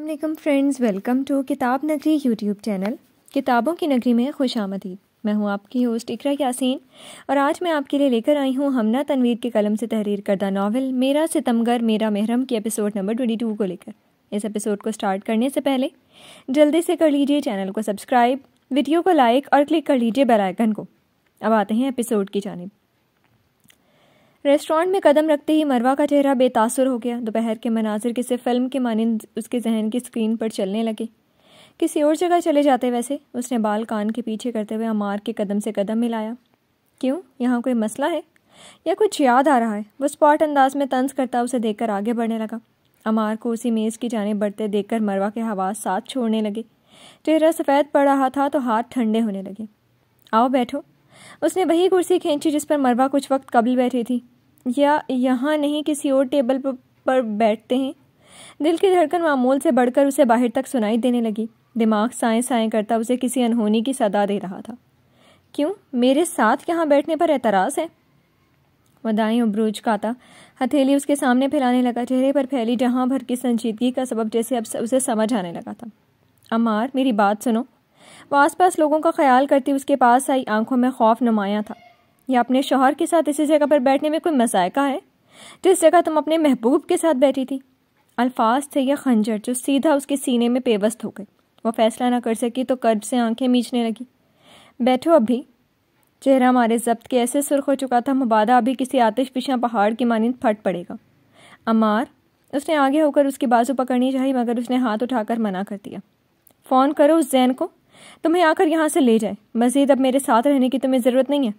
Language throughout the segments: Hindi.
अल्लाम फ्रेंड्स वेलकम टू किताब नगरी यूट्यूब चैनल किताबों की नगरी में खुश आमदीद मैं हूं आपकी होस्ट इकरा यासीन और आज मैं आपके लिए लेकर आई हूं हमना तनवीर के कलम से तहरीर करदा नावल मेरा सितमगर मेरा महरम के एपिसोड नंबर ट्वेंटी टू को लेकर इस एपिसोड को स्टार्ट करने से पहले जल्दी से कर लीजिए चैनल को सब्सक्राइब वीडियो को लाइक और क्लिक कर लीजिए बेलाइकन को अब आते हैं एपिसोड की जानब रेस्टोरेंट में कदम रखते ही मरवा का चेहरा बेतासुर हो गया दोपहर के मनाजिर किसी फिल्म के मानंद उसके जहन की स्क्रीन पर चलने लगे किसी और जगह चले जाते वैसे उसने बाल कान के पीछे करते हुए अमार के कदम से कदम मिलाया क्यों यहाँ कोई मसला है या कुछ याद आ रहा है वो स्पॉट अंदाज में तंज करता उसे देखकर आगे बढ़ने लगा अमार को उसी मेज़ की जाने बढ़ते देखकर मरवा के हवास साथ छोड़ने लगे चेहरा सफ़ेद पड़ रहा था तो हाथ ठंडे होने लगे आओ बैठो उसने वही कुर्सी खींची जिस पर मरवा कुछ वक्त कबल बैठी थी या यहाँ नहीं किसी और टेबल पर बैठते हैं दिल की धड़कन मामूल से बढ़कर उसे बाहर तक सुनाई देने लगी दिमाग साए साए करता उसे किसी अनहोनी की सदा दे रहा था क्यों मेरे साथ यहाँ बैठने पर एतराज़ है वदाई उब्रूज काता हथेली उसके सामने फैलाने लगा चेहरे पर फैली जहाँ भर की संजीदगी का सबब जैसे अब उसे समझ आने लगा था अमार मेरी बात सुनो वो आसपास लोगों का ख्याल करती उसके पास आई आंखों में खौफ नुमाया था या अपने शोहर के साथ इसी जगह पर बैठने में कोई मजायका है जिस तो जगह तुम अपने महबूब के साथ बैठी थी अल्फाज थे यह खंजर जो सीधा उसके सीने में पेवस्त हो गए वह फैसला ना कर सकी तो कर्ज से आंखें मीचने लगी बैठो अभी चेहरा हमारे जब्त के ऐसे सुर्ख हो चुका था मुबादा अभी किसी आतिश पिछा पहाड़ की मानंद फट पड़ेगा अमार उसने आगे होकर उसकी बाजू पकड़नी चाहिए मगर उसने हाथ उठाकर मना कर दिया फ़ोन करो उस जैन को तुम्हें आकर यहाँ से ले जाए मज़ीद अब मेरे साथ रहने की तुम्हें ज़रूरत नहीं है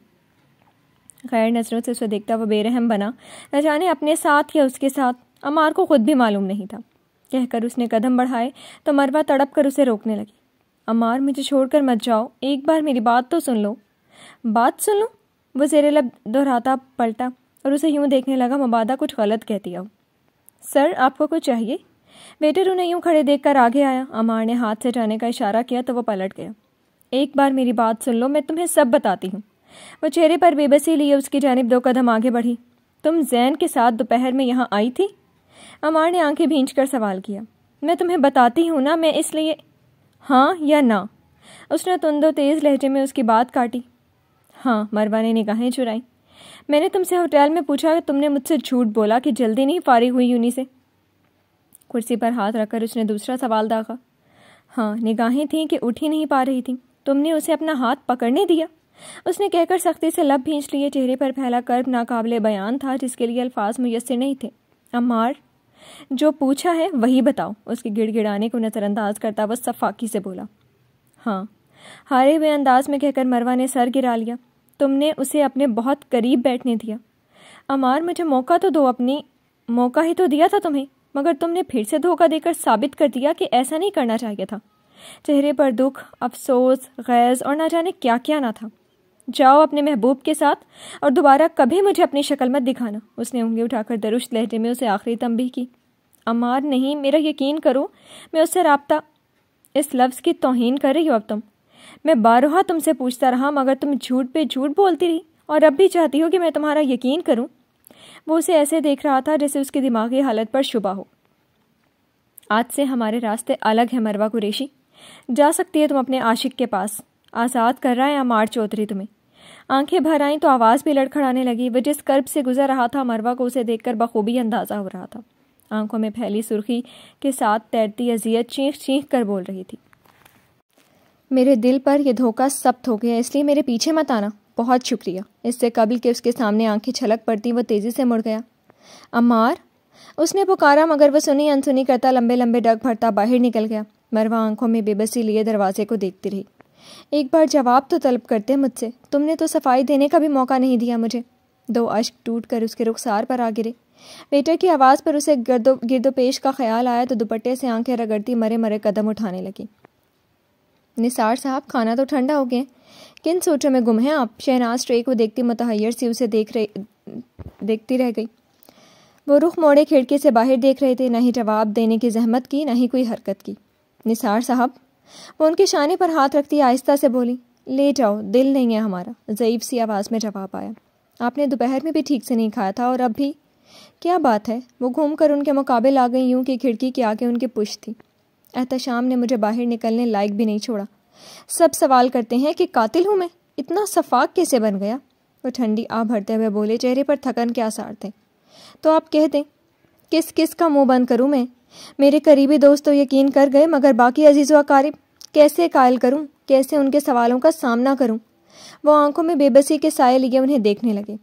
गैर नज़रों से उसे देखता वह बेरहम बना न जाने अपने साथ या उसके साथ अमार को खुद भी मालूम नहीं था कहकर उसने कदम बढ़ाए तो मरवा तड़प कर उसे रोकने लगी अमार मुझे छोड़कर मत जाओ एक बार मेरी बात तो सुन लो बात सुन लो वो जेरे लब दोहराता पलटा और उसे यूं देखने लगा मबादा कुछ गलत कहती हो सर आपको कुछ चाहिए वेटर उन्हें यूं खड़े देखकर आगे आया अमार ने हाथ से जाने का इशारा किया तो वो पलट गया एक बार मेरी बात सुन लो मैं तुम्हें सब बताती हूँ वह चेहरे पर बेबसी लिए उसकी जानब दो कदम आगे बढ़ी तुम जैन के साथ दोपहर में यहाँ आई थी अमार ने आंखें भींच कर सवाल किया मैं तुम्हें बताती हूँ ना मैं इसलिए हाँ या ना उसने तुंदो तेज़ लहजे में उसकी बात काटी हाँ मरवा ने निगाहें चुराई मैंने तुमसे होटल में पूछा कि तुमने मुझसे झूठ बोला कि जल्दी नहीं फारिग हुई यूनी से कुर्सी पर हाथ रखकर उसने दूसरा सवाल दागा हाँ निगाहें थीं कि उठ ही नहीं पा रही थीं तुमने उसे अपना हाथ पकड़ने दिया उसने कहकर सख्ती से लब भींच लिए चेहरे पर फैला कर्ब नाकाबले बयान था जिसके लिए अल्फाज मुयसर नहीं थे अम्मार जो पूछा है वही बताओ उसके गिड़गिड़ाने को नज़रअंदाज करता वह सफाकी से बोला हाँ हारे हुए अंदाज में कहकर मरवा ने सर गिरा लिया तुमने उसे अपने बहुत करीब बैठने दिया अमार मुझे मौका तो दो अपनी मौका ही तो दिया था तुम्हें मगर तुमने फिर से धोखा देकर साबित कर दिया कि ऐसा नहीं करना चाहिए था चेहरे पर दुख अफसोस गैज़ और ना जाने क्या क्या ना था जाओ अपने महबूब के साथ और दोबारा कभी मुझे अपनी शक्ल मत दिखाना उसने उंगली उठाकर दरुश लहजे में उसे आखिरी तंबी की अमार नहीं मेरा यकीन करो मैं उससे रबता इस लफ्ज़ की तोहन कर रही हो अब तुम मैं बारहा तुमसे पूछता रहा मगर तुम झूठ पे झूठ बोलती रही और अब भी चाहती हो कि मैं तुम्हारा यकीन करूं वो उसे ऐसे देख रहा था जैसे उसकी दिमागी हालत पर शुबा हो आज से हमारे रास्ते अलग हैं मरवा कुरेशी जा सकती है तुम अपने आशिक के पास आज़ाद कर रहा है या मार चौधरी तुम्हें आंखें भर आईं तो आवाज़ भी लड़खड़ाने लगी वह जिस कर्ब से गुजर रहा था मरवा को उसे देखकर बखूबी अंदाज़ा हो रहा था आंखों में फैली सुर्खी के साथ तैरती अजियत चीख चीख कर बोल रही थी मेरे दिल पर यह धोखा सब्त हो गया इसलिए मेरे पीछे मत आना बहुत शुक्रिया इससे कबल के उसके सामने आंखें छलक पड़ती वह तेज़ी से मुड़ गया अमार उसने पुकारा मगर वह सुनी अनसुनी करता लंबे लंबे डग भरता बाहर निकल गया मरवा आंखों में बेबसी लिए दरवाजे को देखती रही एक बार जवाब तो तलब करते मुझसे तुमने तो सफाई देने का भी मौका नहीं दिया मुझे दो अश्क टूट कर उसके रुखसार पर आ गिरे वेटर की आवाज़ पर उसे गर्दो गिरदोपेश का ख्याल आया तो दुपट्टे से आंखें रगड़ती मरे मरे कदम उठाने लगी निसार साहब खाना तो ठंडा हो गया किन सोचों में गुम हैं आप शहनाज ट्रे को देखती मतहैर सी उसे देख रही देखती रह गई वो रुख मोड़े खिड़की से बाहर देख रहे थे ना ही जवाब देने की जहमत की ना ही कोई हरकत की निसार साहब वो उनके शाने पर हाथ रखती आहिस्ता से बोली ले जाओ दिल नहीं है हमारा ज़यीब सी आवाज़ में जवाब आया आपने दोपहर में भी ठीक से नहीं खाया था और अब भी क्या बात है वो घूमकर उनके मुकाबले आ गई यूं कि खिड़की के आगे उनके पुश थी एहतशाम ने मुझे बाहर निकलने लायक भी नहीं छोड़ा सब सवाल करते हैं कि कातिल हूँ मैं इतना सफाक कैसे बन गया वो ठंडी आ भरते हुए बोले चेहरे पर थकन के आसार थे तो आप कह दें किस किस का मुंह बंद करूँ मैं मेरे करीबी दोस्त तो यकीन कर गए मगर बाकी अजीज़ वकारी कैसे कायल करूं कैसे उनके सवालों का सामना करूं वो आंखों में बेबसी के साय लिए उन्हें देखने लगे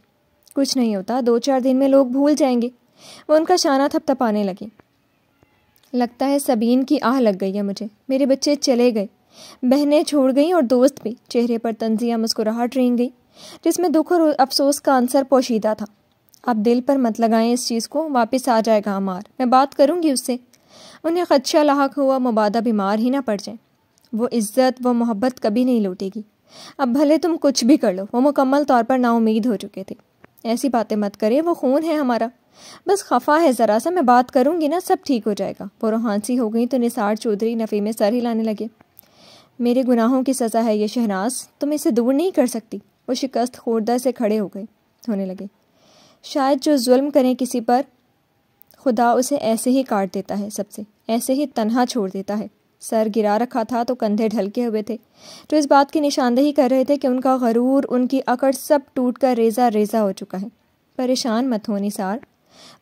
कुछ नहीं होता दो चार दिन में लोग भूल जाएंगे वो उनका शाना थपथपाने लगे लगता है सबीन की आह लग गई है मुझे मेरे बच्चे चले गए बहनें छोड़ गईं और दोस्त भी चेहरे पर तंजिया मुस्कुराहट रेंग गई जिसमें दुख और अफसोस का आंसर पोशीदा था आप दिल पर मत लगाएं इस चीज़ को वापस आ जाएगा हमार मैं बात करूँगी उससे उन्हें खदशा लाक हुआ मुबादा बीमार ही ना पड़ जाए वो इज्जत वो मोहब्बत कभी नहीं लौटेगी अब भले तुम कुछ भी कर लो वो मुकम्मल तौर पर नाउमीद हो चुके थे ऐसी बातें मत करें वो खून है हमारा बस खफा है ज़रा सा मैं बात करूँगी ना सब ठीक हो जाएगा वो रोहानसी हो गई तो निसार चौधरी नफ़ी में सर हिलाने लगे मेरे गुनाहों की सज़ा है ये शहनाज तुम इसे दूर नहीं कर सकती वो शिकस्त खोरदा से खड़े हो गए होने लगे शायद जो जुल्म करें किसी पर खुदा उसे ऐसे ही काट देता है सबसे ऐसे ही तनहा छोड़ देता है सर गिरा रखा था तो कंधे ढलके हुए थे जो तो इस बात की निशानदेही कर रहे थे कि उनका गरूर उनकी अकड़ सब टूट कर रेजा रेजा हो चुका है परेशान मत हो निसार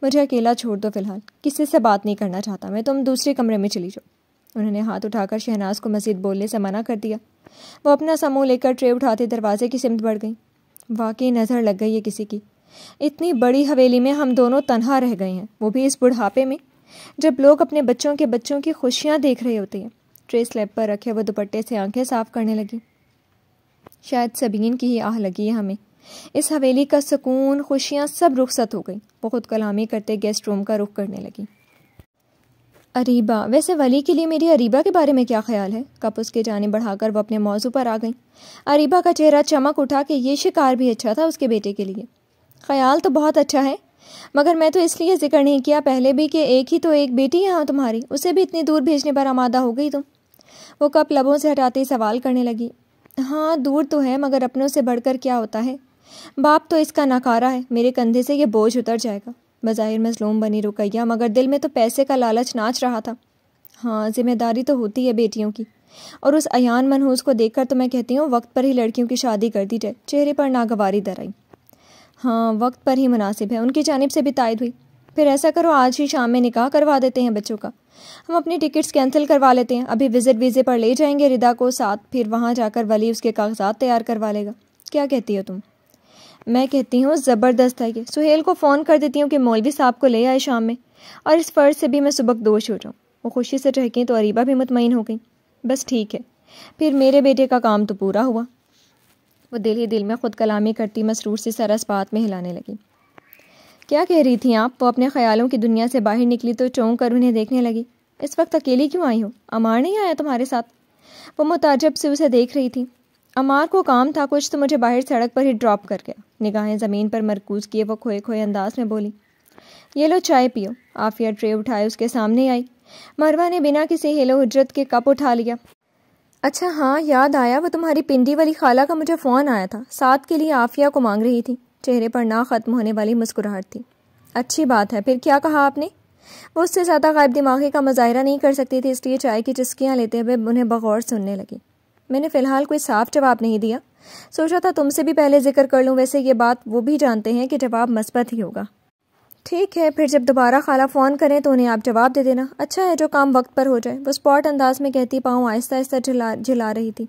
मुझे अकेला छोड़ दो फिलहाल किसी से बात नहीं करना चाहता मैं तुम दूसरे कमरे में चली जाओ उन्होंने हाथ उठाकर शहनाज को मजीद बोलने से मना कर दिया वो अपना समूह लेकर ट्रे उठाते दरवाजे की सिमत बढ़ गई वाकई नज़र लग गई है किसी की इतनी बड़ी हवेली में हम दोनों तनहा रह गए हैं वो भी इस बुढ़ापे में जब लोग अपने बच्चों के बच्चों की खुशियाँ देख रहे होते हैं ट्रे स्लैब पर रखे हुए दुपट्टे से आंखें साफ करने लगी शायद सबीन की ही आह लगी है हमें इस हवेली का सुकून खुशियाँ सब रुखसत हो गई वो खुद कलामी करते गेस्ट रूम का रुख करने लगी अरीबा वैसे वली के लिए मेरी अरीबा के बारे में क्या ख्याल है कप उसके जाने बढ़ाकर वह अपने मौजू पर आ गई अरीबा का चेहरा चमक उठा कि ये शिकार भी अच्छा था उसके बेटे के लिए ख्याल तो बहुत अच्छा है मगर मैं तो इसलिए जिक्र नहीं किया पहले भी कि एक ही तो एक बेटी है तुम्हारी उसे भी इतनी दूर भेजने पर आमादा हो गई तुम वो कप लबों से हटाते ही सवाल करने लगी हाँ दूर तो है मगर अपनों से बढ़कर क्या होता है बाप तो इसका नकारा है मेरे कंधे से ये बोझ उतर जाएगा बाजाहिर मजलूम बनी रुकैया मगर दिल में तो पैसे का लालच नाच रहा था हाँ जिम्मेदारी तो होती है बेटियों की और उस अयान मनहूस को देखकर तो मैं कहती हूँ वक्त पर ही लड़कियों की शादी कर दी जाए चेहरे पर नागवारी दर आई हाँ वक्त पर ही मुनासिब है उनकी जानब से भी तायद हुई फिर ऐसा करो आज ही शाम में निकाह करवा देते हैं बच्चों का हम अपनी टिकट्स कैंसिल करवा लेते हैं अभी विजिट वीज़े पर ले जाएंगे रिदा को साथ फिर वहाँ जाकर वली उसके कागजात तैयार करवा लेगा क्या कहती हो तुम मैं कहती हूँ ज़बरदस्त है ये सुहेल को फ़ोन कर देती हूँ कि मौलवी साहब को ले आए शाम में और इस फ़र्ज से भी मैं सुबह दोष हो जाऊँ वो खुशी से चहकें तो अरीबा भी मुतमिन हो गई बस ठीक है फिर मेरे बेटे का काम तो पूरा हुआ वो दिल ही दिल में खुद कलामी करती मसरूर सी सरस बात में हिलाने लगी क्या कह रही थी आप वो अपने ख्यालों की दुनिया से बाहर निकली तो चौंक कर उन्हें देखने लगी इस वक्त अकेली क्यों आई हो अमार नहीं आया तुम्हारे साथ वो मुताजब से उसे देख रही थी अमार को काम था कुछ तो मुझे बाहर सड़क पर ही ड्रॉप कर गया निगाहें ज़मीन पर मरकूज किए वो खोए खोए अंदाज में बोली ये लो चाय पियो आफिया ट्रे उठाए उसके सामने आई मरवा ने बिना किसी हेलो हजरत के कप उठा लिया अच्छा हाँ याद आया वो तुम्हारी पिंडी वाली खाला का मुझे फ़ोन आया था साथ के लिए आफिया को मांग रही थी चेहरे पर ना ख़त्म होने वाली मुस्कुराहट थी अच्छी बात है फिर क्या कहा आपने वो उससे ज़्यादा गायब दिमागी का मुजाहरा नहीं कर सकती थी इसलिए चाय की चस्कियाँ लेते हुए उन्हें बगौर सुनने लगी मैंने फ़िलहाल कोई साफ जवाब नहीं दिया सोचा था तुमसे भी पहले जिक्र कर लूँ वैसे ये बात वो भी जानते हैं कि जवाब मस्बत ही होगा ठीक है फिर जब दोबारा खाला फ़ोन करें तो उन्हें आप जवाब दे देना अच्छा है जो काम वक्त पर हो जाए वो स्पॉट अंदाज में कहती पाँव आहिस्ता आहिस्ता झिला झिला रही थी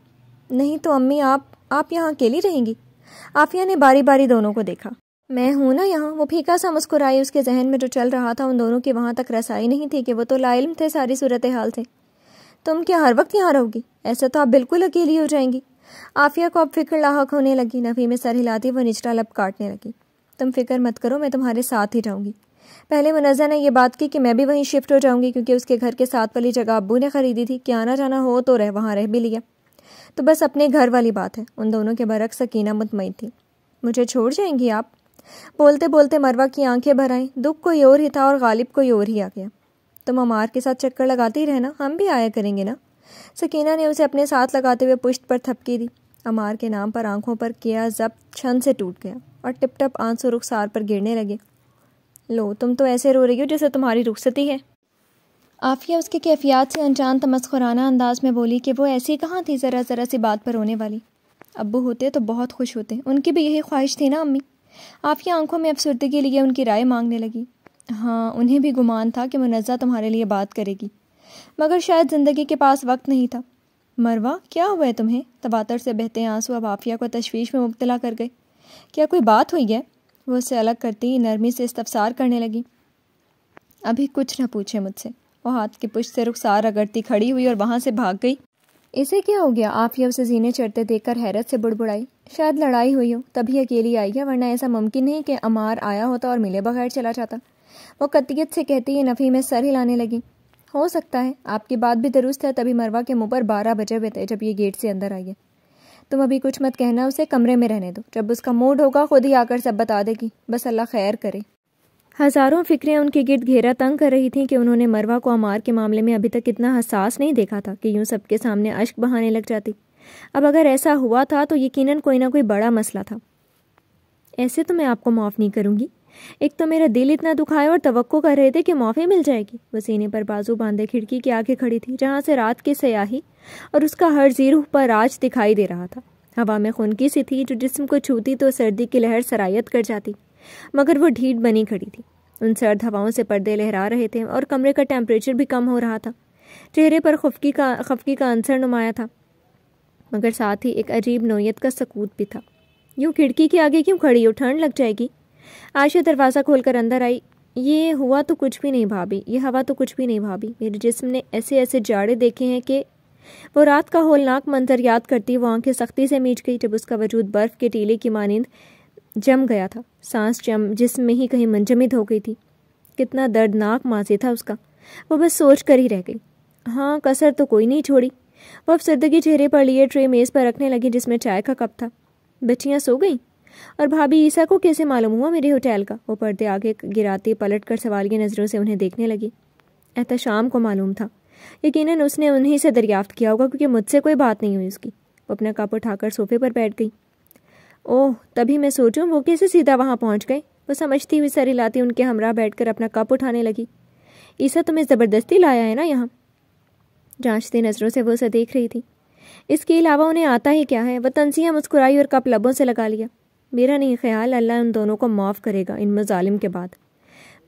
नहीं तो अम्मी आप आप यहाँ अकेली रहेंगी आफिया ने बारी बारी दोनों को देखा मैं हूँ ना यहाँ वो फीका सा मुस्कुराई उसके जहन में जो चल रहा था उन दोनों की वहाँ तक रसाई नहीं थी कि वो तो लाइल थे सारी सूरत हाल थे तुम क्या हर वक्त यहाँ रहोगी ऐसा तो आप बिल्कुल अकेली हो जाएंगी आफिया को अब फिक्र लाक होने लगी नफी में सर हिलाती वह निचला लब काटने लगी तुम फिक्र मत करो मैं तुम्हारे साथ ही रहूँगी पहले मुनज़ा ने यह बात की कि मैं भी वहीं शिफ्ट हो जाऊँगी क्योंकि उसके घर के साथ वाली जगह अबू ने ख़रीदी थी कि आना जाना हो तो रह वहाँ रह भी लिया तो बस अपने घर वाली बात है उन दोनों के बरक सकीना मुतमिन थी मुझे छोड़ जाएंगी आप बोलते बोलते मरवा की आंखें भर आई दुख कोई और ही था और गालिब कोई और ही आ गया तुम अमार के साथ चक्कर लगाती ही रहना हम भी आया करेंगे ना सकीना ने उसे अपने साथ लगाते हुए पुष्ट पर थपकी दी अमार के नाम पर आंखों पर किया जब्त छन से टूट गया और टिप टप आंसू रुखसार पर गिरने लगे लो तुम तो ऐसे रो रही हो जैसे तुम्हारी रुखसती है आफिया उसके कैफियत से अनजान तमस्खुराना अंदाज में बोली कि वो ऐसी कहाँ थी ज़रा ज़रा सी बात पर रोने वाली अबू होते तो बहुत खुश होते उनकी भी यही ख्वाहिश थी ना अम्मी आफिया आंखों में अफसरदगी के लिए उनकी राय मांगने लगी हाँ उन्हें भी गुमान था कि मुनज़ा तुम्हारे लिए बात करेगी मगर शायद ज़िंदगी के पास वक्त नहीं था मरवा क्या हुआ है तुम्हें तबातर से बहते आंसू अब आफिया को तशवीश में मुबतला कर गए क्या कोई बात हुई है वो उसे अलग करती ही नरमी से इस्तफसार करने लगी अभी कुछ न पूछे मुझसे वो हाथ की पुश से रुखसार रगड़ती खड़ी हुई और वहां से भाग गई इसे क्या हो गया आफिया उसे जीने चढ़ते देखकर हैरत से बुड़बुड़ाई शायद लड़ाई हुई हो तभी अकेली आई है वरना ऐसा मुमकिन नहीं कि अमार आया होता और मिले बगैर चला जाता वो कतियत से कहती है नफ़ी में सर हिलाने लगी हो सकता है आपकी बात भी दुरुस्त है तभी मरवा के मुंह पर बारह बजे हुए थे जब ये गेट से अंदर आई है तुम अभी कुछ मत कहना उसे कमरे में रहने दो जब उसका मूड होगा खुद ही आकर सब बता देगी बस अल्लाह खैर करे हज़ारों फिक्रें उनके गिर्द घेरा तंग कर रही थीं कि उन्होंने मरवा को अमार के मामले में अभी तक इतना हसास नहीं देखा था कि यूं सबके सामने अश्क बहाने लग जाती अब अगर ऐसा हुआ था तो यकीनन कोई ना कोई बड़ा मसला था ऐसे तो मैं आपको माफ़ नहीं करूँगी एक तो मेरा दिल इतना दुखाया और तवक्को कर रहे थे कि माफ़ी मिल जाएगी वसीने सीने पर बाजू बांधे खिड़की के आगे खड़ी थी जहाँ से रात की सयाही और उसका हर जीरो पर आज दिखाई दे रहा था हवा में खुनकी सी थी जो जिसम को छूती तो सर्दी की लहर सरायत कर जाती मगर वो ढीठ बनी खड़ी थी उन सर्द हवाओं से पर्दे लहरा रहे थे और कमरे का टेम्परेचर भी कम हो रहा था चेहरे पर खुफकी का खफकी का अंसर नुमाया था मगर साथ ही एक अजीब नोयत का सकूत भी था यूँ खिड़की के आगे क्यों खड़ी हो ठंड लग जाएगी आशा दरवाज़ा खोलकर अंदर आई ये हुआ तो कुछ भी नहीं भाभी ये हवा तो कुछ भी नहीं भाभी मेरे जिसम ने ऐसे ऐसे जाड़े देखे हैं कि वो रात का होलनाक मंजर याद करती वो आंखें सख्ती से मीच गई जब उसका वजूद बर्फ़ के टीले की मानंद जम गया था सांस जम जिसम में ही कहीं मंजमद हो गई थी कितना दर्दनाक माजी था उसका वो बस सोच कर ही रह गई हाँ कसर तो कोई नहीं छोड़ी अब अफसरदगी चेहरे पर लिए ट्रे मेज़ पर रखने लगी जिसमें चाय का कप था बच्चियाँ सो गईं और भाभी ईसा को कैसे मालूम हुआ मेरे होटल का वो पर्दे आगे गिराते पलट कर सवाल की नज़रों से उन्हें देखने लगी अतः शाम को मालूम था यकीनन उसने उन्हीं से दरियाफ्त किया होगा क्योंकि मुझसे कोई बात नहीं हुई उसकी वो अपना कप उठाकर सोफे पर बैठ गई ओह तभी मैं सोचूं वो कैसे सीधा वहाँ पहुँच गए वो समझती हुई सर हिलाती उनके हमरा बैठकर अपना कप उठाने लगी ईसा तुम्हें ज़बरदस्ती लाया है ना यहाँ जांचती नज़रों से वो उसे देख रही थी इसके अलावा उन्हें आता ही क्या है वह तनसिया मुस्कुराई और कप लबों से लगा लिया मेरा नहीं ख्याल अल्लाह उन दोनों को माफ़ करेगा इन मजालिम के बाद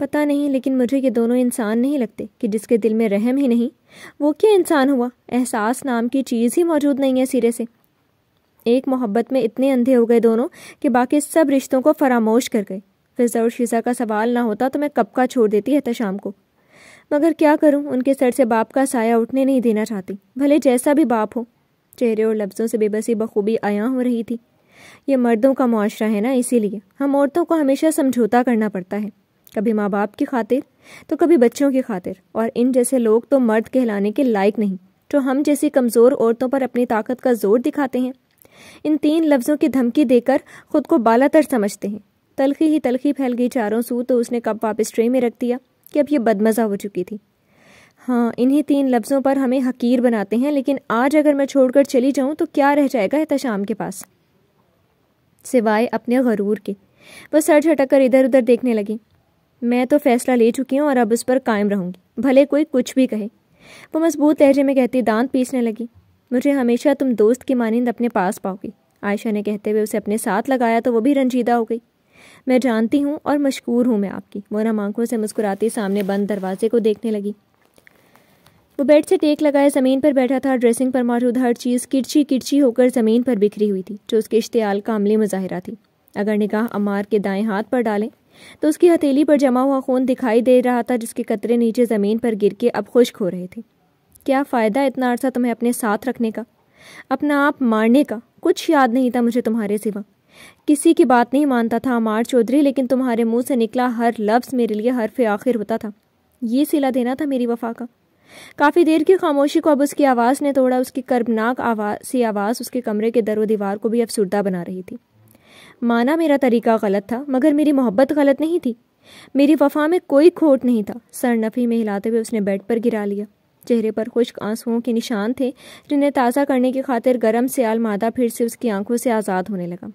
पता नहीं लेकिन मुझे ये दोनों इंसान नहीं लगते कि जिसके दिल में रहम ही नहीं वो क्या इंसान हुआ एहसास नाम की चीज़ ही मौजूद नहीं है सिरे से एक मोहब्बत में इतने अंधे हो गए दोनों कि बाकी सब रिश्तों को फरामोश कर गए फिजा और शीजा का सवाल ना होता तो मैं कब का छोड़ देती शाम को मगर क्या करूं उनके सर से बाप का साया उठने नहीं देना चाहती भले जैसा भी बाप हो चेहरे और लफ्ज़ों से बेबसी बखूबी आया हो रही थी ये मर्दों का मुआरा है ना इसीलिए हम औरतों को हमेशा समझौता करना पड़ता है कभी माँ बाप की खातिर तो कभी बच्चों की खातिर और इन जैसे लोग तो मर्द कहलाने के लायक नहीं तो हम जैसी कमज़ोर औरतों पर अपनी ताकत का जोर दिखाते हैं इन तीन लफ्ज़ों की धमकी देकर खुद को बाला तर समझते हैं तलखी ही तलखी फैल गई चारों सू तो उसने कब वापस ट्रे में रख दिया कि अब यह बदमज़ा हो चुकी थी हाँ इन्हीं तीन लफ्ज़ों पर हमें हकीर बनाते हैं लेकिन आज अगर मैं छोड़कर चली जाऊँ तो क्या रह जाएगा एहतशाम के पास सिवाय अपने गरूर के वह सर झटक कर इधर उधर देखने लगी मैं तो फैसला ले चुकी हूँ और अब उस पर कायम रहूँगी भले कोई कुछ भी कहे वो मजबूत लहजे में कहती दांत पीसने लगी मुझे हमेशा तुम दोस्त की मानिंद अपने पास पाओगी आयशा ने कहते हुए उसे अपने साथ लगाया तो वो भी रंजीदा हो गई मैं जानती हूँ और मशहूर हूँ मैं आपकी मोरम आंखों से मुस्कुराती सामने बंद दरवाजे को देखने लगी वो बेड से टेक लगाए ज़मीन पर बैठा था ड्रेसिंग पर मौजूद हर चीज़ किरची किरची होकर ज़मीन पर बिखरी हुई थी जो उसके इश्तेल का अमली मुजाहरा थी अगर निगाह अमार के दाएं हाथ पर डालें तो उसकी हथेली पर जमा हुआ खून दिखाई दे रहा था जिसके कतरे नीचे ज़मीन पर गिर के अब खुश्क हो रहे थे क्या फ़ायदा इतना अरसा तुम्हें अपने साथ रखने का अपना आप मारने का कुछ याद नहीं था मुझे तुम्हारे सिवा किसी की बात नहीं मानता था अमार चौधरी लेकिन तुम्हारे मुंह से निकला हर लफ्ज़ मेरे लिए हरफ आखिर होता था ये सिला देना था मेरी वफा का काफ़ी देर की खामोशी को अब उसकी आवाज़ ने तोड़ा उसकी कर्बनाक आवाज़ सी आवाज़ उसके कमरे के दर दीवार को भी अफसुरदा बना रही थी माना मेरा तरीका गलत था मगर मेरी मोहब्बत गलत नहीं थी मेरी वफा में कोई खोट नहीं था सर नफी में हिलाते हुए उसने बेड पर गिरा लिया चेहरे पर खुश्क आंसुओं के निशान थे जिन्हें ताज़ा करने की खातिर गर्म सियाल मादा फिर से उसकी आंखों से आज़ाद होने लगा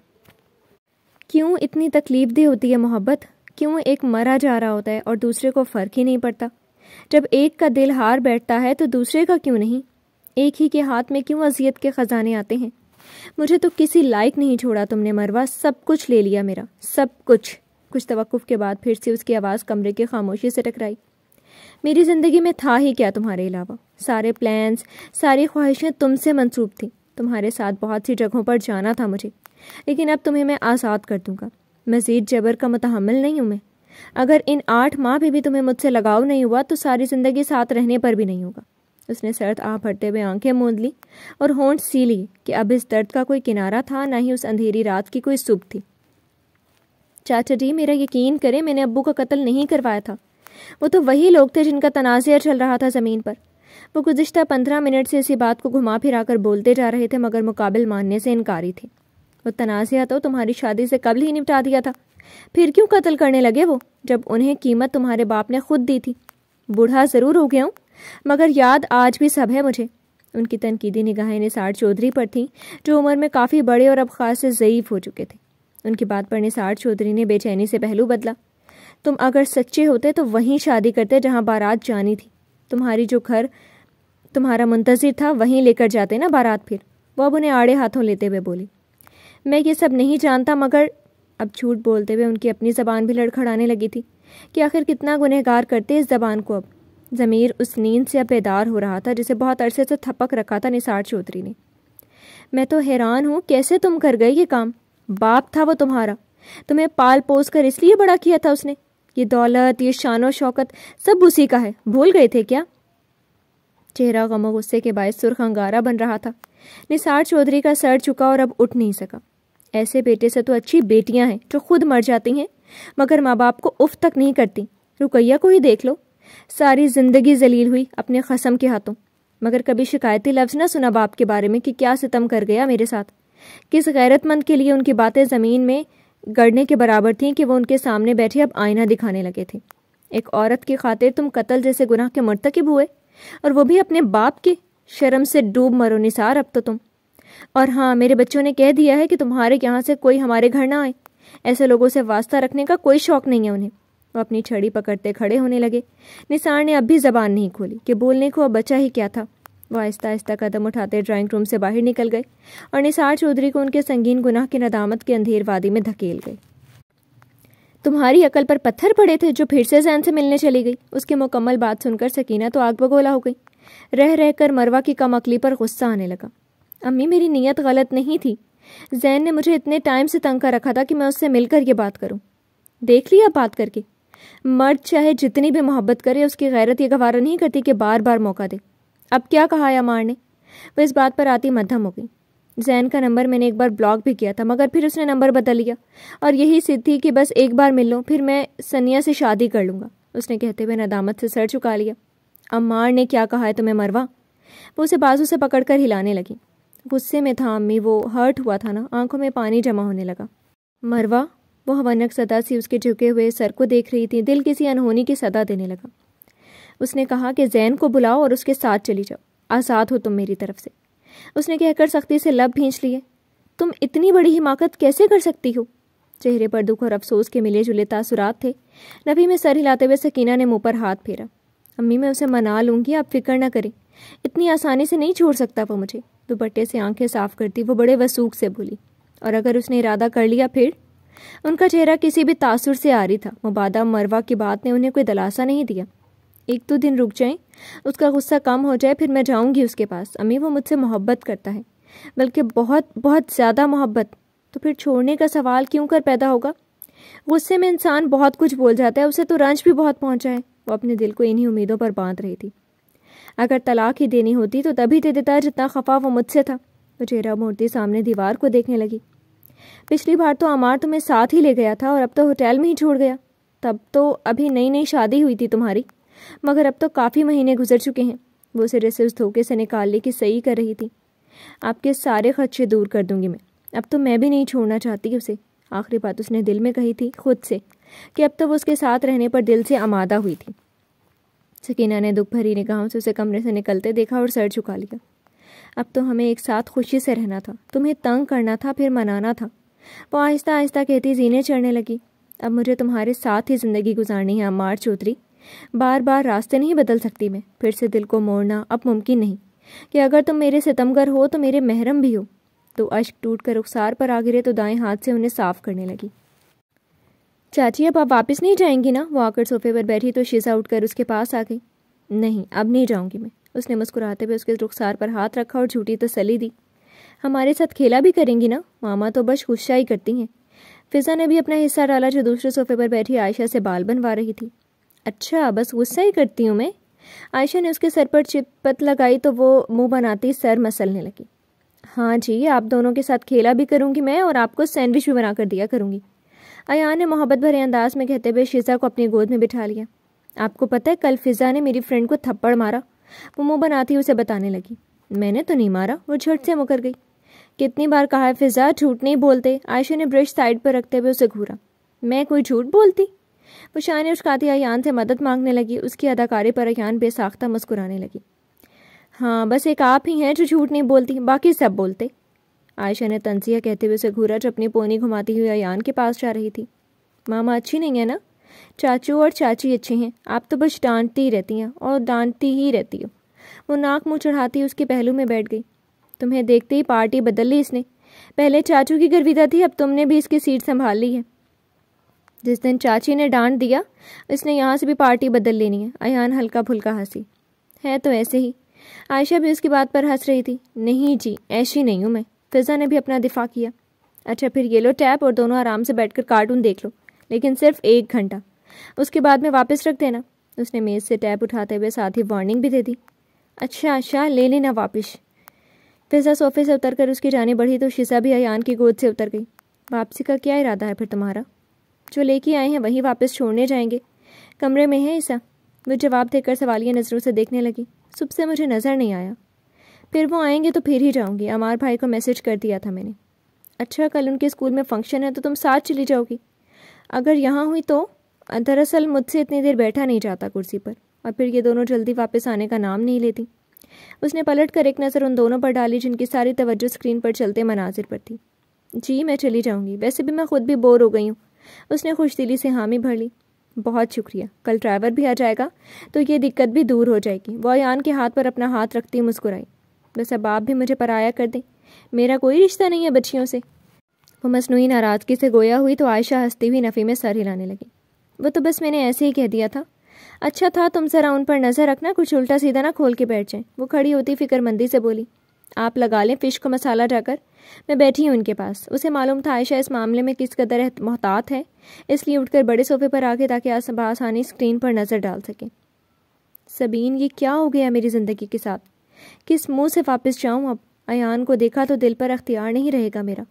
क्यों इतनी तकलीफ दी होती है मोहब्बत क्यों एक मरा जा रहा होता है और दूसरे को फ़र्क ही नहीं पड़ता जब एक का दिल हार बैठता है तो दूसरे का क्यों नहीं एक ही के हाथ में क्यों अजियत के ख़जाने आते हैं मुझे तो किसी लायक नहीं छोड़ा तुमने मरवा सब कुछ ले लिया मेरा सब कुछ कुछ तवक़ुफ़ के बाद फिर से उसकी आवाज़ कमरे के खामोशी से टकराई मेरी ज़िंदगी में था ही क्या तुम्हारे अलावा सारे प्लान्स सारी ख्वाहिशें तुमसे मंसूब थीं तुम्हारे साथ बहुत सी जगहों पर जाना था मुझे लेकिन अब तुम्हें मैं आज़ाद कर दूंगा मज़ीद जबर का मतहमल नहीं हूँ मैं अगर इन आठ माह में भी तुम्हें मुझसे लगाव नहीं हुआ तो सारी जिंदगी साथ रहने पर भी नहीं होगा उसने सर्द आ भरते हुए आंखें मूंद ली और होंठ सी ली कि अब इस दर्द का कोई किनारा था ना ही उस अंधेरी रात की कोई सुब थी चाचा जी मेरा यकीन करें मैंने अब्बू का कत्ल नहीं करवाया था वो तो वही लोग थे जिनका तनाजिया चल रहा था ज़मीन पर वो गुजशत पंद्रह मिनट से इसी बात को घुमा फिरा कर बोलते जा रहे थे मगर मुकाबिल मानने से इनकारी थे वो तनाजिया तो तुम्हारी शादी से कबल ही निपटा दिया था फिर क्यों कत्ल करने लगे वो जब उन्हें कीमत तुम्हारे बाप ने खुद दी थी बूढ़ा ज़रूर हो गया हूँ मगर याद आज भी सब है मुझे उनकी तनकीदी निगाहें निसार चौधरी पर थीं जो उम्र में काफ़ी बड़े और अब खास से ज़यीफ हो चुके थे उनकी बात पर निसार चौधरी ने बेचैनी से पहलू बदला तुम अगर सच्चे होते तो वहीं शादी करते जहाँ बारात जानी थी तुम्हारी जो घर तुम्हारा मुंतज़िर था वहीं लेकर जाते ना बारात फिर वह अब उन्हें आड़े हाथों लेते हुए बोली मैं ये सब नहीं जानता मगर अब झूठ बोलते हुए उनकी अपनी ज़बान भी लड़खड़ाने लगी थी कि आखिर कितना गुनहगार करते इस ज़बान को अब ज़मीर उस नींद से अब बेदार हो रहा था जिसे बहुत अरसे से थपक रखा था निसार चौधरी ने मैं तो हैरान हूँ कैसे तुम कर गए ये काम बाप था वो तुम्हारा तुम्हें पाल पोस कर इसलिए बड़ा किया था उसने ये दौलत ये शान शौकत सब उसी का है भूल गए थे क्या चेहरा गमो गुस्से के बायस सुर्ख अंगारा बन रहा था निसार चौधरी का सर चुका और अब उठ नहीं सका ऐसे बेटे से तो अच्छी बेटियां हैं जो खुद मर जाती हैं मगर माँ बाप को उफ तक नहीं करती रुकैया को ही देख लो सारी जिंदगी जलील हुई अपने कसम के हाथों मगर कभी शिकायती लफ्ज़ ना सुना बाप के बारे में कि क्या सितम कर गया मेरे साथ किस गैरतमंद के लिए उनकी बातें ज़मीन में गड़ने के बराबर थीं कि वो उनके सामने बैठे अब आईना दिखाने लगे थे एक औरत की खातिर तुम कत्ल जैसे गुनाह के मरतकब हुए और वो भी अपने बाप के शर्म से डूब मरो निसार अब तो तुम और हाँ मेरे बच्चों ने कह दिया है कि तुम्हारे यहाँ से कोई हमारे घर ना आए ऐसे लोगों से वास्ता रखने का कोई शौक नहीं है उन्हें वो अपनी छड़ी पकड़ते खड़े होने लगे निसार ने अब भी जबान नहीं खोली कि बोलने को अब बचा ही क्या था वह आहिस्ता आहिस्ता कदम उठाते ड्राइंग रूम से बाहर निकल गए और निसार चौधरी को उनके संगीन गुनाह की नदामत के अंधेर वादी में धकेल गए तुम्हारी अकल पर पत्थर पड़े थे जो फिर से जैन से मिलने चली गई उसकी मुकम्मल बात सुनकर सकीना तो आग बगोला हो गई रह रहकर मरवा की कम अकली पर गुस्सा आने लगा अम्मी मेरी नीयत गलत नहीं थी जैन ने मुझे इतने टाइम से तंग कर रखा था कि मैं उससे मिलकर ये बात करूं देख लिया बात करके मर्द चाहे जितनी भी मोहब्बत करे उसकी गैरत यह गवारा नहीं करती कि बार बार मौका दे अब क्या कहा या मार ने वह इस बात पर आती मध्यम हो गई जैन का नंबर मैंने एक बार ब्लॉक भी किया था मगर फिर उसने नंबर बदल लिया और यही सिद्ध थी कि बस एक बार मिल लूँ फिर मैं सनिया से शादी कर लूँगा उसने कहते हुए नदामत से सर चुका लिया अम्मार ने क्या कहा है तुम्हें मरवा वो उसे बाजू से पकड़कर हिलाने लगी गुस्से में था अम्मी वो हर्ट हुआ था ना आंखों में पानी जमा होने लगा मरवा वो हवनक सदा सी उसके झुके हुए सर को देख रही थी दिल किसी अनहोनी की सदा देने लगा उसने कहा कि जैन को बुलाओ और उसके साथ चली जाओ आज़ाद हो तुम मेरी तरफ से उसने कहकर सख्ती से लब भींच लिए तुम इतनी बड़ी हिमाकत कैसे कर सकती हो चेहरे पर दुख और अफसोस के मिले जुले तासुरात थे नबी में सर हिलाते हुए सकीना ने मुंह पर हाथ फेरा अम्मी मैं उसे मना लूँगी आप फिक्र ना करें इतनी आसानी से नहीं छोड़ सकता वो मुझे दुपट्टे से आंखें साफ करती वो बड़े वसूख से बोली और अगर उसने इरादा कर लिया फिर उनका चेहरा किसी भी तासुर से आ रही था मुबादा मरवा की बात ने उन्हें कोई दलासा नहीं दिया एक दो तो दिन रुक जाए उसका गुस्सा कम हो जाए फिर मैं जाऊंगी उसके पास अम्मी वो मुझसे मोहब्बत करता है बल्कि बहुत बहुत ज़्यादा मोहब्बत तो फिर छोड़ने का सवाल क्यों कर पैदा होगा गुस्से में इंसान बहुत कुछ बोल जाता है उसे तो रंज भी बहुत पहुँचा है वो अपने दिल को इन्हीं उम्मीदों पर बांध रही थी अगर तलाक ही देनी होती तो तभी दे देता जितना खफा वो मुझसे था मुचेरा मूर्ति सामने दीवार को देखने लगी पिछली बार तो अमार तुम्हें साथ ही ले गया था और अब तो होटल में ही छोड़ गया तब तो अभी नई नई शादी हुई थी तुम्हारी मगर अब तो काफ़ी महीने गुजर चुके हैं वो सिरे से उस धोखे से निकालने की सही कर रही थी आपके सारे खर्चे दूर कर दूंगी मैं अब तो मैं भी नहीं छोड़ना चाहती उसे आखिरी बात उसने दिल में कही थी खुद से कि अब तो वो उसके साथ रहने पर दिल से आमादा हुई थी सकीना ने दुख भरी निगाहों से उसे कमरे से निकलते देखा और सर झुका लिया अब तो हमें एक साथ खुशी से रहना था तुम्हें तंग करना था फिर मनाना था वो आहिस्ता आहिस्ता कहती जीने चढ़ने लगी अब मुझे तुम्हारे साथ ही ज़िंदगी गुजारनी है अमार चौधरी बार बार रास्ते नहीं बदल सकती मैं फिर से दिल को मोड़ना अब मुमकिन नहीं कि अगर तुम मेरे सितमगर हो तो मेरे महरम भी हो तो अश्क टूट कर उकसार पर आ गिरे तो दाएं हाथ से उन्हें साफ करने लगी चाची अब आप वापस नहीं जाएंगी ना वो आकर सोफे पर बैठी तो शीशा उठकर उसके पास आ गई नहीं अब नहीं जाऊंगी मैं उसने मुस्कुराते हुए उसके रुखसार पर हाथ रखा और झूठी तसली दी हमारे साथ खेला भी करेंगी ना मामा तो बस गुस्सा ही करती हैं फिजा ने भी अपना हिस्सा डाला जो दूसरे सोफे पर बैठी आयशा से बाल बनवा रही थी अच्छा बस गुस्सा ही करती हूँ मैं आयशा ने उसके सर पर चिपत लगाई तो वो मुंह बनाती सर मसलने लगी हाँ जी आप दोनों के साथ खेला भी करूँगी मैं और आपको सैंडविच भी बनाकर दिया करूँगी अयान ने मोहब्बत भरे अंदाज में कहते हुए शीज़ा को अपनी गोद में बिठा लिया आपको पता है कल फिज़ा ने मेरी फ्रेंड को थप्पड़ मारा वो मुँह बनाती उसे बताने लगी मैंने तो नहीं मारा वो झट से मुकर गई कितनी बार कहा है फिज़ा झूठ नहीं बोलते आयशा ने ब्रश साइड पर रखते हुए उसे घूरा मैं कोई झूठ बोलती वो शाह ने अन अयान से मदद मांगने लगी उसकी अदाकारी पर अयान बेसाख्ता मुस्कुराने लगी हाँ बस एक आप ही हैं जो झूठ नहीं बोलती बाकी सब बोलते आयशा ने तनसिया कहते हुए उसे घूरा अपनी पोनी घुमाती हुई अयान के पास जा रही थी मामा अच्छी नहीं है ना चाचू और चाची अच्छे हैं आप तो बस डांटती ही रहती हैं और डांटती ही रहती हो वो नाक मुँह चढ़ाती उसके पहलू में बैठ गई तुम्हें देखते ही पार्टी बदल ली इसने पहले चाचू की गर्विदा थी अब तुमने भी इसकी सीट संभाल ली है जिस दिन चाची ने डांट दिया इसने यहाँ से भी पार्टी बदल लेनी है अयान हल्का फुल्का हंसी है तो ऐसे ही आयशा भी उसकी बात पर हंस रही थी नहीं जी ऐसी नहीं हूँ मैं फिजा ने भी अपना दिफा किया अच्छा फिर ये लो टैप और दोनों आराम से बैठकर कार्टून देख लो लेकिन सिर्फ एक घंटा उसके बाद में वापस रख देना उसने मेज़ से टैप उठाते हुए साथ ही वार्निंग भी दे दी अच्छा अच्छा ले लेना वापस फिजा सोफे से उतर कर उसकी जाने बढ़ी तो शीशा भी अयान की गोद से उतर गई वापसी का क्या इरादा है फिर तुम्हारा जो लेके आए हैं वहीं वापस छोड़ने जाएंगे कमरे में है ऐसा वो जवाब देकर सवालिया नज़रों से देखने लगी सुबह से मुझे नज़र नहीं आया फिर वो आएंगे तो फिर ही जाऊँगी अमार भाई को मैसेज कर दिया था मैंने अच्छा कल उनके स्कूल में फंक्शन है तो तुम साथ चली जाओगी अगर यहाँ हुई तो दरअसल मुझसे इतनी देर बैठा नहीं जाता कुर्सी पर और फिर ये दोनों जल्दी वापस आने का नाम नहीं लेती उसने पलट कर एक नज़र उन दोनों पर डाली जिनकी सारी तवज्जो स्क्रीन पर चलते मनाजिर पर थी जी मैं चली जाऊँगी वैसे भी मैं खुद भी बोर हो गई हूँ उसने खुश दिली से हामी भर ली बहुत शुक्रिया कल ड्राइवर भी आ जाएगा तो ये दिक्कत भी दूर हो जाएगी वो यान के हाथ पर अपना हाथ रखती मुस्कुराई बस अब आप भी मुझे पराया कर दें मेरा कोई रिश्ता नहीं है बच्चियों से वो मसनू नाराज़गी से गोया हुई तो आयशा हंसती हुई नफ़ी में सर हिलाने लगी वो तो बस मैंने ऐसे ही कह दिया था अच्छा था तुम ज़रा उन पर नज़र रखना कुछ उल्टा सीधा ना खोल के बैठ जाए वो खड़ी होती फिक्रमंदी से बोली आप लगा लें फ़िश को मसाला जाकर मैं बैठी हूँ उनके पास उसे मालूम था आयशा इस मामले में किस कदर मोहतात है इसलिए उठकर बड़े सोफे पर आ गए ताकि आसानी स्क्रीन पर नज़र डाल सकें सबीन ये क्या हो गया मेरी ज़िंदगी के साथ किस मुंह से वापस जाऊं अब अयान को देखा तो दिल पर अख्तियार नहीं रहेगा मेरा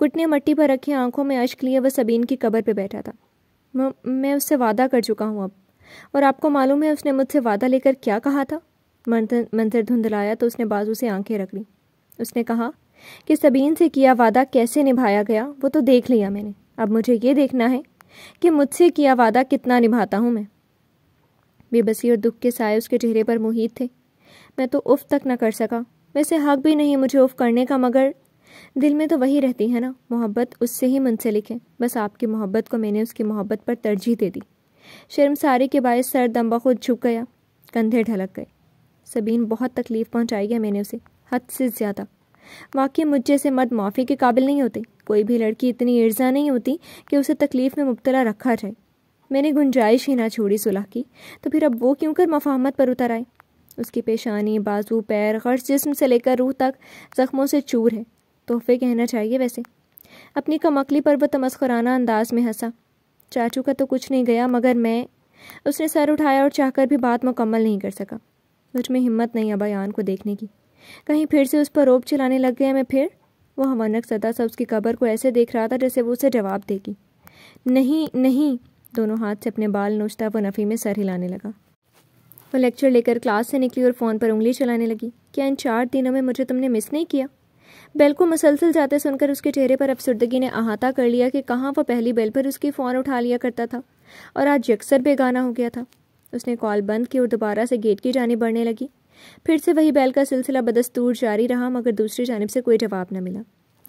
घुटने मट्टी पर रखी आंखों में अश्क लिए वह सबीन की कबर पर बैठा था मैं उससे वादा कर चुका हूँ अब और आपको मालूम है उसने मुझसे वादा लेकर क्या कहा था मंत्र धुंधलाया तो उसने बाजू से आंखें रख ली उसने कहा कि सबीन से किया वादा कैसे निभाया गया वो तो देख लिया मैंने अब मुझे ये देखना है कि मुझसे किया वादा कितना निभाता हूँ मैं बेबसी और दुख के साय उसके चेहरे पर मुहित थे मैं तो उफ तक ना कर सका वैसे हक भी नहीं मुझे उफ करने का मगर दिल में तो वही रहती है ना मोहब्बत उससे ही मुंसलिक है बस आपकी मोहब्बत को मैंने उसकी मोहब्बत पर तरजीह दे दी शर्मसारी के बायस सर दम्बा खुद झुक गया कंधे ढलक गए सबीन बहुत तकलीफ़ पहुंचाई है मैंने उसे हद से ज़्यादा वाकई मुझ जैसे मर्द माफ़ी के काबिल नहीं होते कोई भी लड़की इतनी ईर्जा नहीं होती कि उसे तकलीफ़ में मुबतला रखा जाए मैंने गुंजाइश ही ना छोड़ी सुलह की तो फिर अब वो क्यों कर मफाहमत पर उतर आए उसकी पेशानी बाजू पैर हर जिसम से लेकर रूह तक ज़ख्मों से चूर है तोहफे कहना चाहिए वैसे अपनी कमकली पर वह तमस्कराना अंदाज में हंसा चाचू का तो कुछ नहीं गया मगर मैं उसने सर उठाया और चाहकर भी बात मुकम्मल नहीं कर सका मुझ में हिम्मत नहीं अबायान को देखने की कहीं फिर से उस पर रोप चलाने लग गया मैं फिर वह हवनक सदा सा उसकी कबर को ऐसे देख रहा था जैसे वो उसे जवाब देगी नहीं नहीं दोनों हाथ से अपने बाल नोचता वो नफ़ी में सर हिलाने लगा मैं लेक्चर लेकर क्लास से निकली और फ़ोन पर उंगली चलाने लगी क्या इन चार दिनों में मुझे तुमने मिस नहीं किया बेल को मसलसल जाते सुनकर उसके चेहरे पर अफसरदगी ने अहाता कर लिया कि कहाँ वह पहली बेल पर उसकी फ़ोन उठा लिया करता था और आज यकसर बेगाना हो गया था उसने कॉल बंद की और दोबारा से गेट की जानब बढ़ने लगी फिर से वही बैल का सिलसिला बदस्तूर जारी रहा मगर दूसरी जानब से कोई जवाब न मिला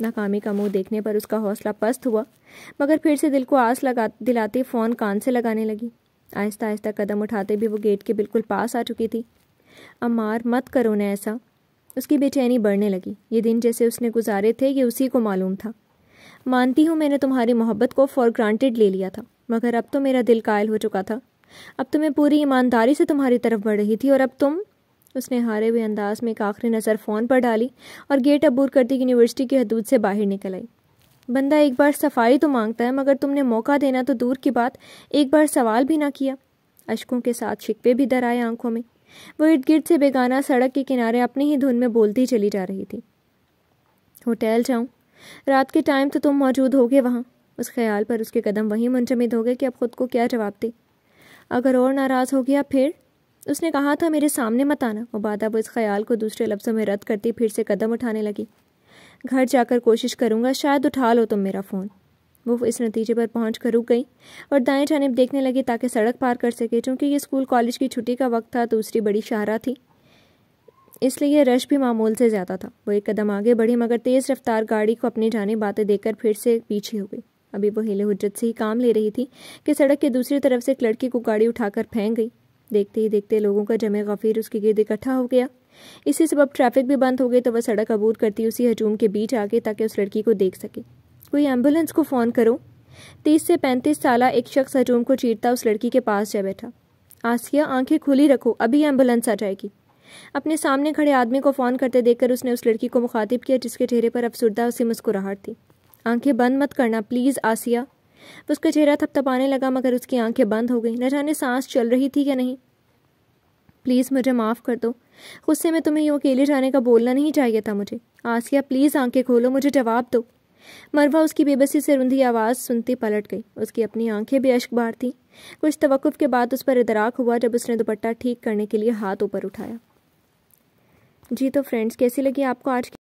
नाकामी का मुंह देखने पर उसका हौसला पस्त हुआ मगर फिर से दिल को आस लगा दिलाते फ़ोन कान से लगाने लगी आहिस्ता आहिस्ता कदम उठाते भी वो गेट के बिल्कुल पास आ चुकी थी अमार मत करो ना ऐसा उसकी बेचैनी बढ़ने लगी ये दिन जैसे उसने गुजारे थे ये उसी को मालूम था मानती हूँ मैंने तुम्हारी मोहब्बत को फॉर ग्रांटेड ले लिया था मगर अब तो मेरा दिल कायल हो चुका था अब तो मैं पूरी ईमानदारी से तुम्हारी तरफ बढ़ रही थी और अब तुम उसने हारे हुए अंदाज में एक आखिरी नज़र फ़ोन पर डाली और गेट अबूर करती यूनिवर्सिटी की हदूद से बाहर निकल आई बंदा एक बार सफाई तो मांगता है मगर तुमने मौका देना तो दूर की बात एक बार सवाल भी ना किया अशकों के साथ शिकवे भी दर आए आंखों में वो इर्द गिर्द से बेगाना सड़क के किनारे अपनी ही धुन में बोलती चली जा रही थी होटल जाऊं रात के टाइम तो तुम मौजूद होगे वहाँ उस ख्याल पर उसके कदम वहीं मुंजमद हो गए कि अब खुद को क्या जवाब दे अगर और नाराज़ हो गया फिर उसने कहा था मेरे सामने मत आना मुबादा वो इस ख्याल को दूसरे लफ्ज़ों में रद्द करती फिर से कदम उठाने लगी घर जाकर कोशिश करूंगा शायद उठा लो तुम मेरा फ़ोन वो इस नतीजे पर पहुँच कर रुक गई और दाएं जानब देखने लगी ताकि सड़क पार कर सके क्योंकि ये स्कूल कॉलेज की छुट्टी का वक्त था दूसरी बड़ी शाहरा थी इसलिए यह रश भी मामूल से ज़्यादा था वो एक कदम आगे बढ़ी मगर तेज़ रफ्तार गाड़ी को अपनी जाने बातें देकर फिर से पीछे हो गई अभी वो हिले हजरत से ही काम ले रही थी कि सड़क के दूसरी तरफ से एक लड़की को गाड़ी उठाकर फेंक गई देखते ही देखते लोगों का जमे गफीर उसके गिरद इकट्ठा हो गया इसी सब ट्रैफिक भी बंद हो गई तो वह सड़क अबूर करती उसी हजूम के बीच आ ताकि उस लड़की को देख सके कोई एम्बुलेंस को फ़ोन करो तीस से पैंतीस साल एक शख्स हजूम को चीरता उस लड़की के पास जा बैठा आसिया आंखें खुली रखो अभी एम्बुलेंस आ जाएगी अपने सामने खड़े आदमी को फ़ोन करते देखकर उसने उस लड़की को मुखातिब किया जिसके चेहरे पर अफसरदा उसी मुस्कुराहट थी आंखें बंद मत करना प्लीज़ आसिया उसका चेहरा थपथपाने लगा मगर उसकी आंखें बंद हो गई न जाने सांस चल रही थी या नहीं प्लीज़ मुझे माफ़ कर दो गुस्से में तुम्हें यूँ अकेले जाने का बोलना नहीं चाहिए था मुझे आसिया प्लीज़ आंखें खोलो मुझे जवाब दो मरवा उसकी बेबसी से रुंधी आवाज़ सुनती पलट गई उसकी अपनी आंखें भी अश्कबार थीं कुछ तवक्फ के बाद उस पर इतराक हुआ जब उसने दुपट्टा ठीक करने के लिए हाथ ऊपर उठाया जी तो फ्रेंड्स कैसी लगी आपको आज